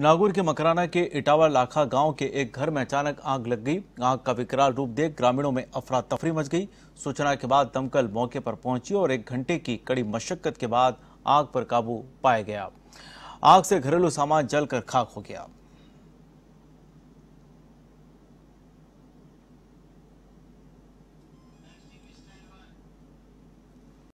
नागौर के मकराना के इटावा लाखा गांव के एक घर में अचानक आग लग गई आग का विकराल रूप देख ग्रामीणों में अफरा तफरी मच गई सूचना के बाद दमकल मौके पर पहुंची और एक घंटे की कड़ी मशक्कत के बाद आग पर काबू पाया गया आग से घरेलू सामान जलकर खाक हो गया